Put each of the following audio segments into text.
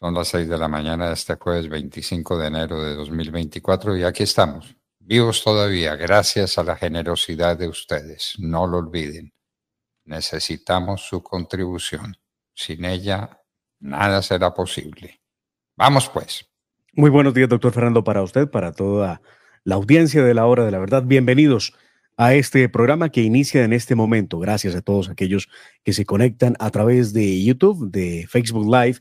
Son las 6 de la mañana de este jueves 25 de enero de 2024 y aquí estamos, vivos todavía, gracias a la generosidad de ustedes. No lo olviden, necesitamos su contribución. Sin ella, nada será posible. Vamos pues. Muy buenos días, doctor Fernando, para usted, para toda la audiencia de la hora de la verdad. Bienvenidos a este programa que inicia en este momento. Gracias a todos aquellos que se conectan a través de YouTube, de Facebook Live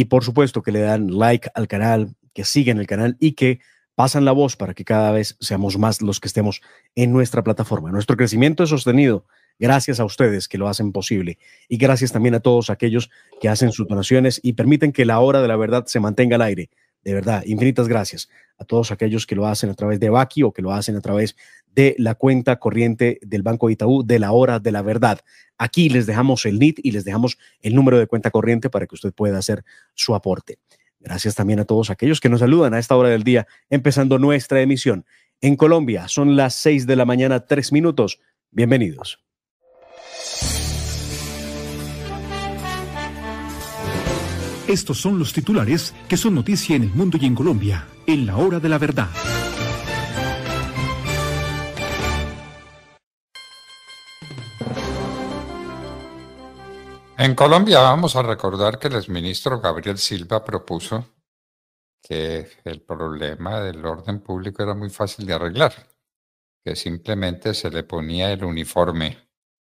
y por supuesto que le dan like al canal, que siguen el canal y que pasan la voz para que cada vez seamos más los que estemos en nuestra plataforma. Nuestro crecimiento es sostenido gracias a ustedes que lo hacen posible y gracias también a todos aquellos que hacen sus donaciones y permiten que la hora de la verdad se mantenga al aire. De verdad, infinitas gracias a todos aquellos que lo hacen a través de Baki o que lo hacen a través de de la cuenta corriente del Banco Itaú de la hora de la verdad. Aquí les dejamos el NIT y les dejamos el número de cuenta corriente para que usted pueda hacer su aporte. Gracias también a todos aquellos que nos saludan a esta hora del día, empezando nuestra emisión. En Colombia son las 6 de la mañana, 3 minutos. Bienvenidos. Estos son los titulares que son noticia en el mundo y en Colombia, en la hora de la verdad. En Colombia vamos a recordar que el exministro Gabriel Silva propuso que el problema del orden público era muy fácil de arreglar, que simplemente se le ponía el uniforme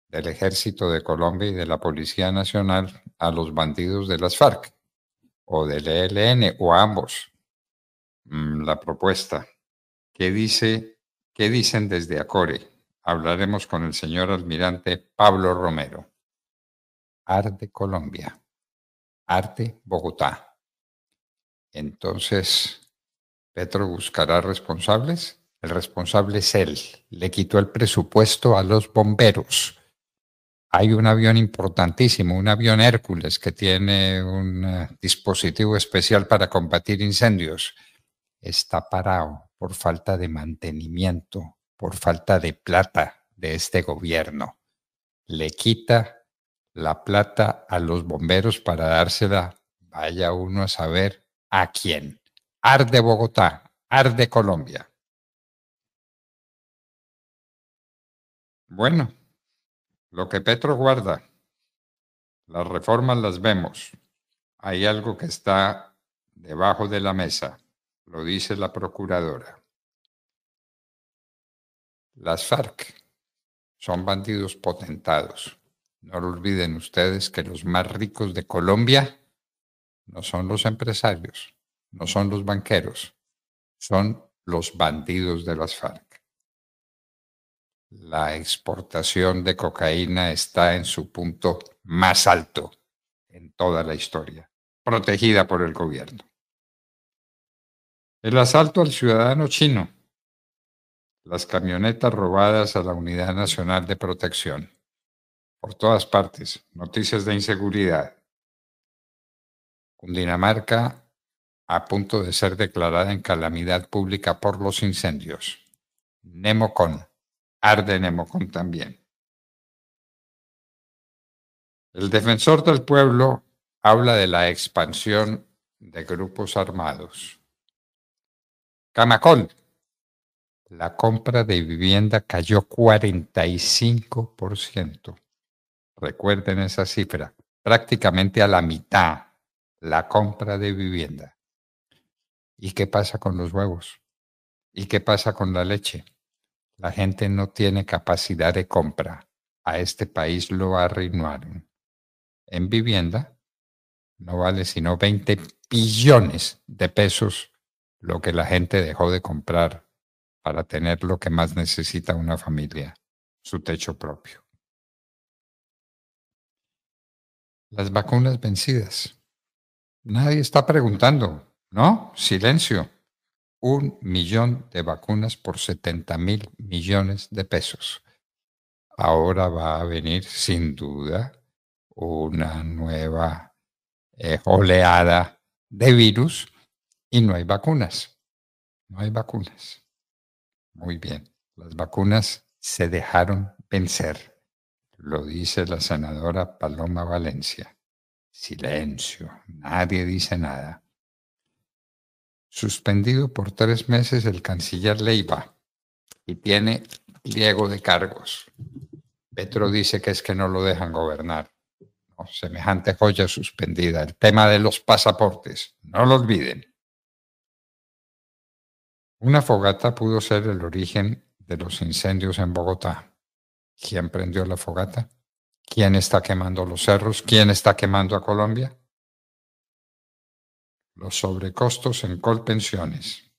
del ejército de Colombia y de la Policía Nacional a los bandidos de las FARC o del ELN o ambos. Mm, la propuesta. ¿Qué, dice, ¿Qué dicen desde ACORE? Hablaremos con el señor almirante Pablo Romero. Arte Colombia, Arte Bogotá. Entonces, Petro buscará responsables. El responsable es él. Le quitó el presupuesto a los bomberos. Hay un avión importantísimo, un avión Hércules, que tiene un eh, dispositivo especial para combatir incendios. Está parado por falta de mantenimiento, por falta de plata de este gobierno. Le quita la plata a los bomberos para dársela, vaya uno a saber a quién. Arde Bogotá, arde Colombia. Bueno, lo que Petro guarda, las reformas las vemos. Hay algo que está debajo de la mesa, lo dice la procuradora. Las FARC son bandidos potentados no lo olviden ustedes que los más ricos de Colombia no son los empresarios, no son los banqueros, son los bandidos de las FARC. La exportación de cocaína está en su punto más alto en toda la historia, protegida por el gobierno. El asalto al ciudadano chino, las camionetas robadas a la Unidad Nacional de Protección, por todas partes, noticias de inseguridad. Cundinamarca a punto de ser declarada en calamidad pública por los incendios. Nemocon, arde Nemocon también. El defensor del pueblo habla de la expansión de grupos armados. Camacón, la compra de vivienda cayó 45%. Recuerden esa cifra, prácticamente a la mitad la compra de vivienda. ¿Y qué pasa con los huevos? ¿Y qué pasa con la leche? La gente no tiene capacidad de compra. A este país lo arruinaron. En vivienda no vale sino 20 billones de pesos lo que la gente dejó de comprar para tener lo que más necesita una familia, su techo propio. las vacunas vencidas. Nadie está preguntando, ¿no? Silencio. Un millón de vacunas por 70 mil millones de pesos. Ahora va a venir sin duda una nueva eh, oleada de virus y no hay vacunas. No hay vacunas. Muy bien. Las vacunas se dejaron vencer. Lo dice la senadora Paloma Valencia. Silencio, nadie dice nada. Suspendido por tres meses el canciller Leiva y tiene pliego de cargos. Petro dice que es que no lo dejan gobernar. No, semejante joya suspendida. El tema de los pasaportes, no lo olviden. Una fogata pudo ser el origen de los incendios en Bogotá. ¿Quién prendió la fogata? ¿Quién está quemando los cerros? ¿Quién está quemando a Colombia? Los sobrecostos en Colpensiones.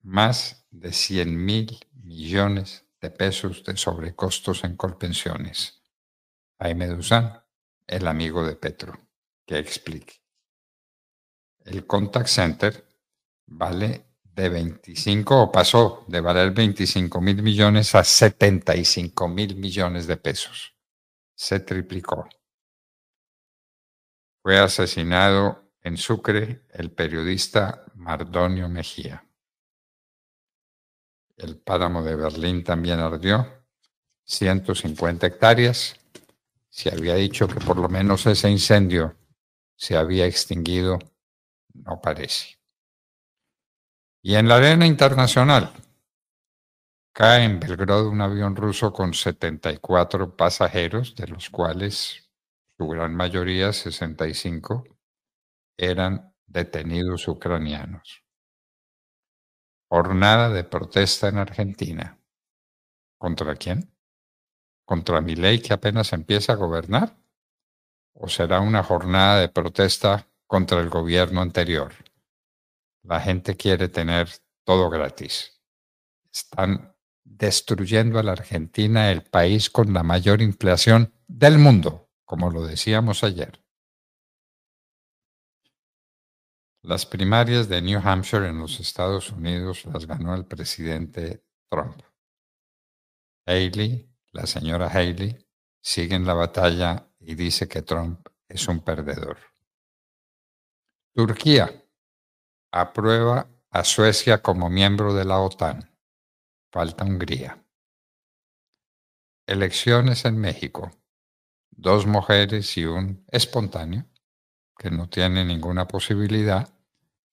Más de 100 mil millones de pesos de sobrecostos en Colpensiones. Jaime Duzán, el amigo de Petro, que explique. El contact center vale de 25 pasó de valer 25 mil millones a 75 mil millones de pesos. Se triplicó. Fue asesinado en Sucre el periodista Mardonio Mejía. El páramo de Berlín también ardió, 150 hectáreas. Se había dicho que por lo menos ese incendio se había extinguido, no parece. Y en la arena internacional cae en Belgrado un avión ruso con 74 pasajeros, de los cuales su gran mayoría, 65, eran detenidos ucranianos. Jornada de protesta en Argentina. ¿Contra quién? ¿Contra mi ley que apenas empieza a gobernar? ¿O será una jornada de protesta contra el gobierno anterior? La gente quiere tener todo gratis. Están destruyendo a la Argentina, el país con la mayor inflación del mundo, como lo decíamos ayer. Las primarias de New Hampshire en los Estados Unidos las ganó el presidente Trump. Haley, la señora Haley, sigue en la batalla y dice que Trump es un perdedor. Turquía aprueba a Suecia como miembro de la OTAN. Falta Hungría. Elecciones en México. Dos mujeres y un espontáneo, que no tiene ninguna posibilidad,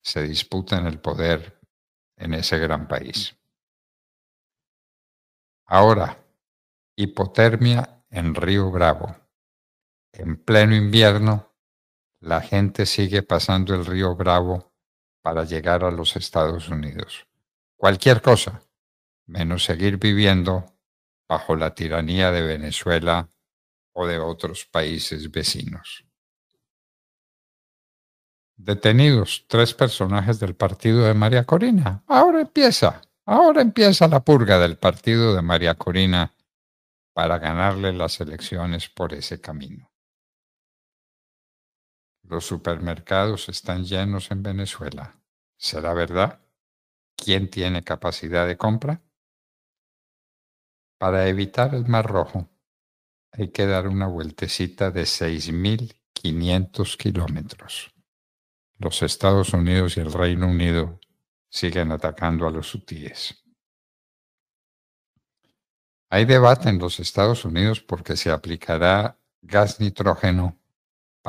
se disputan el poder en ese gran país. Ahora, hipotermia en Río Bravo. En pleno invierno, la gente sigue pasando el río Bravo para llegar a los Estados Unidos. Cualquier cosa, menos seguir viviendo bajo la tiranía de Venezuela o de otros países vecinos. Detenidos tres personajes del partido de María Corina. Ahora empieza, ahora empieza la purga del partido de María Corina para ganarle las elecciones por ese camino. Los supermercados están llenos en Venezuela. ¿Será verdad? ¿Quién tiene capacidad de compra? Para evitar el Mar Rojo hay que dar una vueltecita de 6.500 kilómetros. Los Estados Unidos y el Reino Unido siguen atacando a los sutiles. Hay debate en los Estados Unidos porque se aplicará gas nitrógeno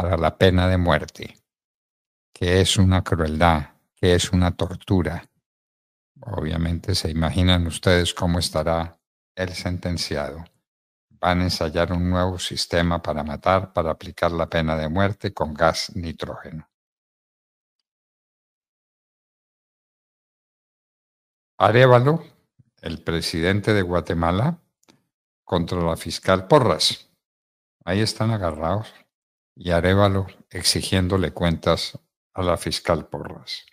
para la pena de muerte, que es una crueldad, que es una tortura. Obviamente se imaginan ustedes cómo estará el sentenciado. Van a ensayar un nuevo sistema para matar, para aplicar la pena de muerte con gas nitrógeno. Arevalo, el presidente de Guatemala, contra la fiscal Porras. Ahí están agarrados y Arevalo exigiéndole cuentas a la fiscal Porras.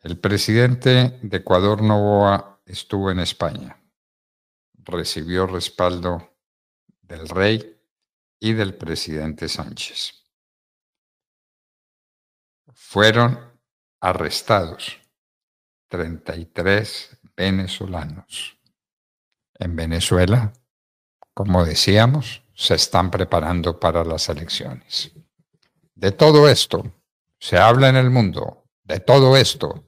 El presidente de Ecuador Novoa estuvo en España. Recibió respaldo del rey y del presidente Sánchez. Fueron arrestados 33 venezolanos. En Venezuela, como decíamos, se están preparando para las elecciones. De todo esto se habla en el mundo, de todo esto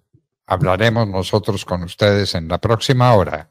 hablaremos nosotros con ustedes en la próxima hora